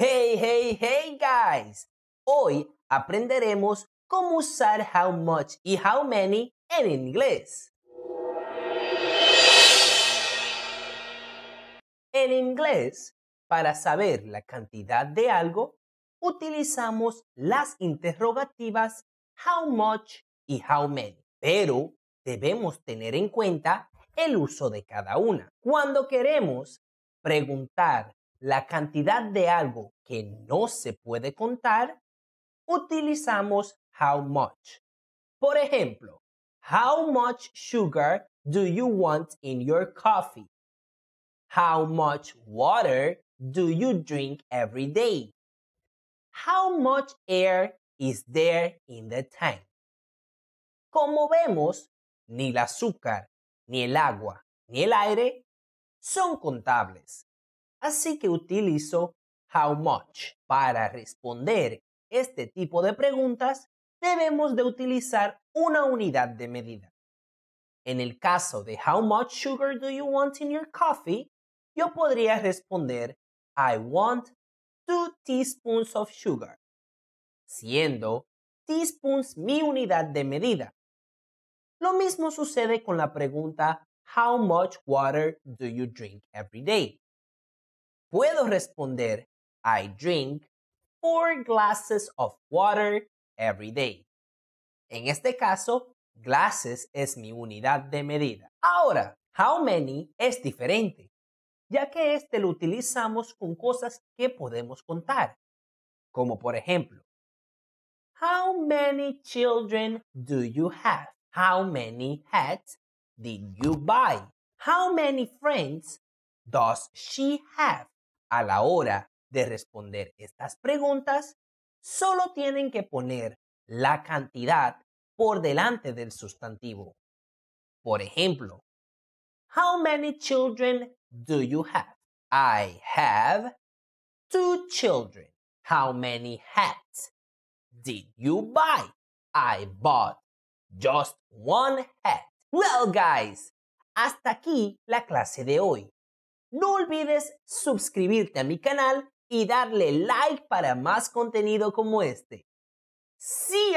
Hey, hey, hey guys! Hoy aprenderemos cómo usar how much y how many en inglés. En inglés, para saber la cantidad de algo, utilizamos las interrogativas how much y how many, pero debemos tener en cuenta el uso de cada una. Cuando queremos preguntar la cantidad de algo que no se puede contar, utilizamos how much. Por ejemplo, how much sugar do you want in your coffee? How much water do you drink every day? How much air is there in the tank? Como vemos, ni el azúcar, ni el agua, ni el aire son contables. Así que utilizo how much. Para responder este tipo de preguntas, debemos de utilizar una unidad de medida. En el caso de how much sugar do you want in your coffee, yo podría responder I want two teaspoons of sugar, siendo teaspoons mi unidad de medida. Lo mismo sucede con la pregunta How much water do you drink every day? puedo responder I drink four glasses of water every day. En este caso, glasses es mi unidad de medida. Ahora, how many es diferente, ya que este lo utilizamos con cosas que podemos contar, como por ejemplo, How many children do you have? How many hats did you buy? How many friends does she have? a la hora de responder estas preguntas, solo tienen que poner la cantidad por delante del sustantivo. Por ejemplo, How many children do you have? I have two children. How many hats did you buy? I bought just one hat. Well, guys, hasta aquí la clase de hoy. No olvides suscribirte a mi canal y darle like para más contenido como este. ¡Sí